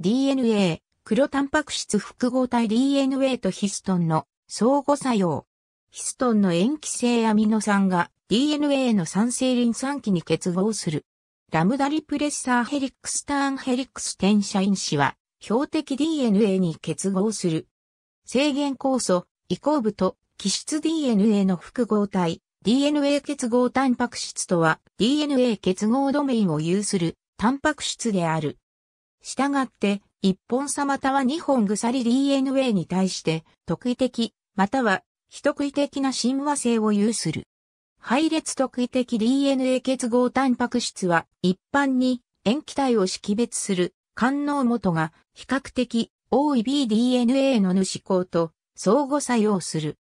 DNA、黒タンパク質複合体 DNA とヒストンの相互作用。ヒストンの塩基性アミノ酸が DNA の酸性リン酸基に結合する。ラムダリプレッサーヘリックスターンヘリックス転写因子は標的 DNA に結合する。制限酵素、移行部と基質 DNA の複合体、DNA 結合タンパク質とは DNA 結合ドメインを有するタンパク質である。したがって、一本差または二本鎖 DNA に対して、特異的、または、非特異的な親和性を有する。配列特異的 DNA 結合タンパク質は、一般に、塩基体を識別する、官能元が、比較的、多い BDNA の主項と、相互作用する。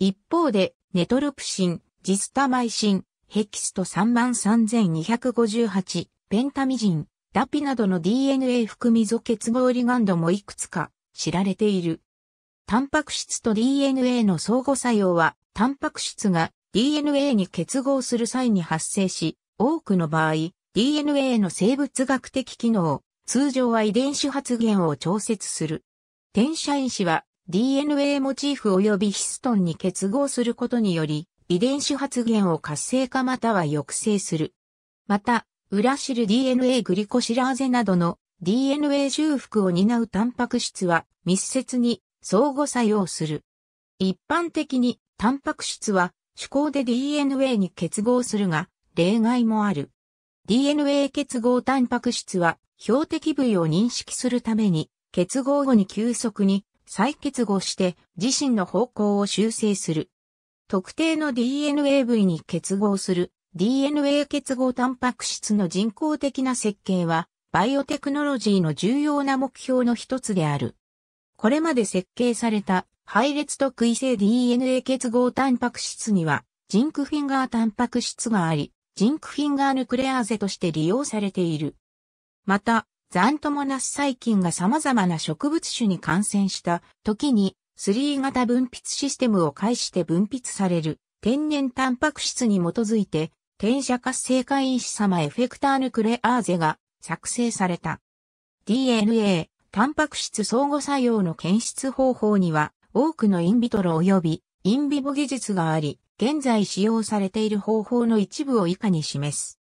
一方で、ネトルプシン、ジスタマイシン、ヘキスト33258、ペンタミジン、ラピなどの DNA 含み素結合リガンドもいくつか知られている。タンパク質と DNA の相互作用は、タンパク質が DNA に結合する際に発生し、多くの場合、DNA の生物学的機能、通常は遺伝子発現を調節する。転写因子は DNA モチーフ及びヒストンに結合することにより、遺伝子発現を活性化または抑制する。また、ウラシル DNA グリコシラーゼなどの DNA 修復を担うタンパク質は密接に相互作用する。一般的にタンパク質は思考で DNA に結合するが例外もある。DNA 結合タンパク質は標的部位を認識するために結合後に急速に再結合して自身の方向を修正する。特定の DNA 部位に結合する DNA 結合タンパク質の人工的な設計は、バイオテクノロジーの重要な目標の一つである。これまで設計された配列と異性 DNA 結合タンパク質には、ジンクフィンガータンパク質があり、ジンクフィンガーヌクレアーゼとして利用されている。また、ザントモナス細菌が様々な植物種に感染した時に、3型分泌システムを介して分泌される天然タンパク質に基づいて転写活性化因子様エフェクターヌクレアーゼが作成された。DNA、タンパク質相互作用の検出方法には多くのインビトロ及びインビボ技術があり、現在使用されている方法の一部を以下に示す。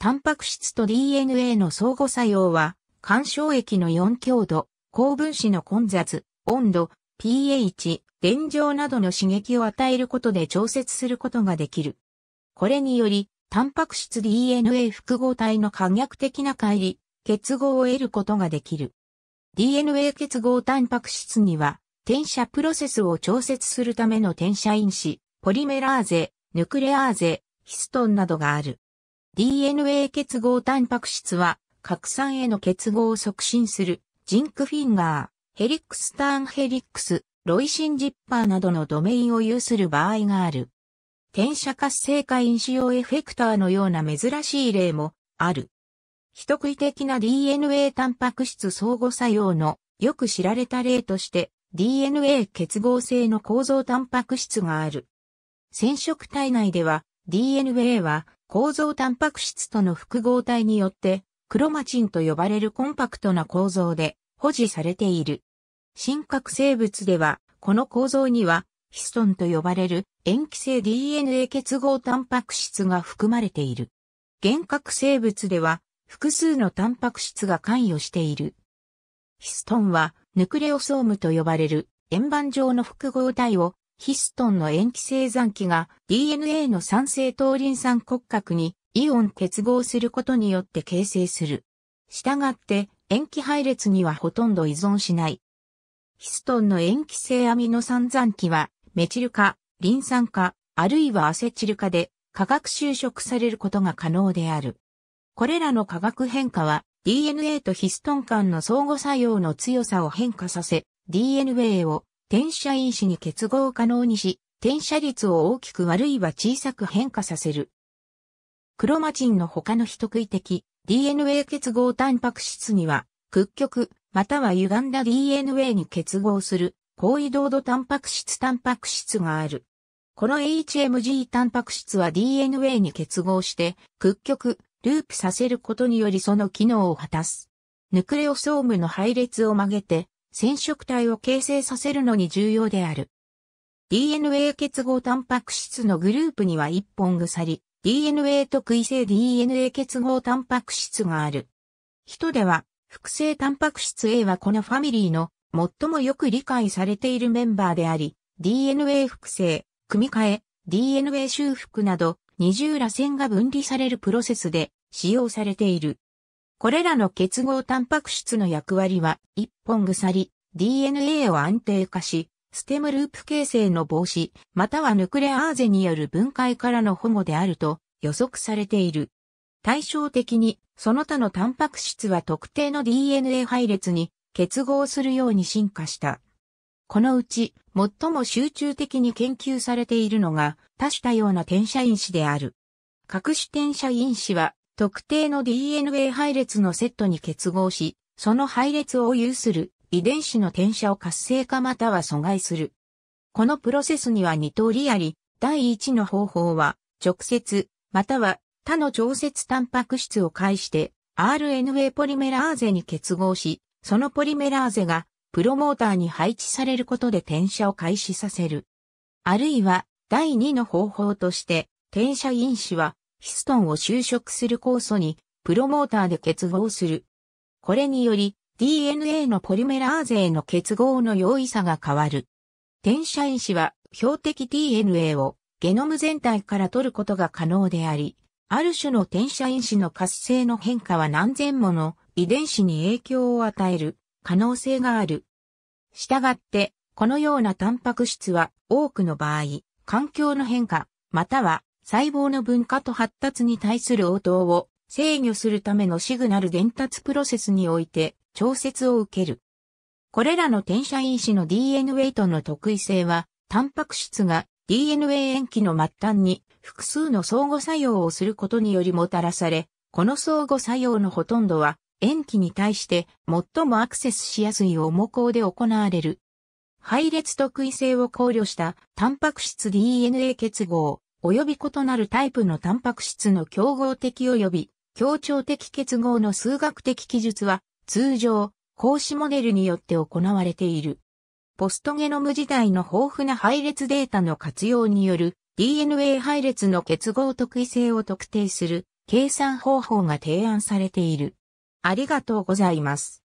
タンパク質と DNA の相互作用は、干渉液の4強度、高分子の混雑、温度、pH、電状などの刺激を与えることで調節することができる。これにより、タンパク質 DNA 複合体の可逆的な乖離、結合を得ることができる。DNA 結合タンパク質には、転写プロセスを調節するための転写因子、ポリメラーゼ、ヌクレアーゼ、ヒストンなどがある。DNA 結合タンパク質は、核酸への結合を促進する、ジンクフィンガー、ヘリックスターンヘリックス、ロイシンジッパーなどのドメインを有する場合がある。転写活性化因子用エフェクターのような珍しい例もある。人食い的な DNA タンパク質相互作用のよく知られた例として DNA 結合性の構造タンパク質がある。染色体内では DNA は構造タンパク質との複合体によってクロマチンと呼ばれるコンパクトな構造で保持されている。真核生物ではこの構造にはヒストンと呼ばれる塩基性 DNA 結合タンパク質が含まれている。原核生物では複数のタンパク質が関与している。ヒストンはヌクレオソームと呼ばれる円盤状の複合体をヒストンの塩基性残基が DNA の酸性糖リン酸骨格にイオン結合することによって形成する。従って塩基配列にはほとんど依存しない。ヒストンの塩基性アミノ酸残基はメチル化、リン酸化、あるいはアセチル化で化学修飾されることが可能である。これらの化学変化は DNA とヒストン間の相互作用の強さを変化させ、DNA を転写因子に結合可能にし、転写率を大きくあるいは小さく変化させる。クロマチンの他の非特異的 DNA 結合タンパク質には、屈曲、または歪んだ DNA に結合する高移動度タンパク質タンパク質がある。この HMG タンパク質は DNA に結合して屈曲、ループさせることによりその機能を果たす。ヌクレオソームの配列を曲げて染色体を形成させるのに重要である。DNA 結合タンパク質のグループには一本鎖、DNA 特異性 DNA 結合タンパク質がある。人では、複製タンパク質 A はこのファミリーの最もよく理解されているメンバーであり、DNA 複製、組み換え、DNA 修復など、二重螺旋が分離されるプロセスで使用されている。これらの結合タンパク質の役割は、一本鎖、DNA を安定化し、ステムループ形成の防止、またはヌクレアーゼによる分解からの保護であると予測されている。対照的に、その他のタンパク質は特定の DNA 配列に結合するように進化した。このうち、最も集中的に研究されているのが、多種多様な転写因子である。各種転写因子は、特定の DNA 配列のセットに結合し、その配列を有する遺伝子の転写を活性化または阻害する。このプロセスには二通りあり、第一の方法は、直接、または他の調節タンパク質を介して、RNA ポリメラーゼに結合し、そのポリメラーゼがプロモーターに配置されることで転写を開始させる。あるいは第2の方法として転写因子はヒストンを収縮する酵素にプロモーターで結合する。これにより DNA のポリメラーゼへの結合の容易さが変わる。転写因子は標的 DNA をゲノム全体から取ることが可能であり、ある種の転写因子の活性の変化は何千もの遺伝子に影響を与える可能性がある。したがって、このようなタンパク質は多くの場合、環境の変化、または細胞の分化と発達に対する応答を制御するためのシグナル伝達プロセスにおいて調節を受ける。これらの転写因子の DNA との特異性は、タンパク質が DNA 塩基の末端に複数の相互作用をすることによりもたらされ、この相互作用のほとんどは塩基に対して最もアクセスしやすい重厚で行われる。配列特異性を考慮したタンパク質 DNA 結合、及び異なるタイプのタンパク質の競合的及び協調的結合の数学的記述は通常、格子モデルによって行われている。ポストゲノム時代の豊富な配列データの活用による DNA 配列の結合特異性を特定する計算方法が提案されている。ありがとうございます。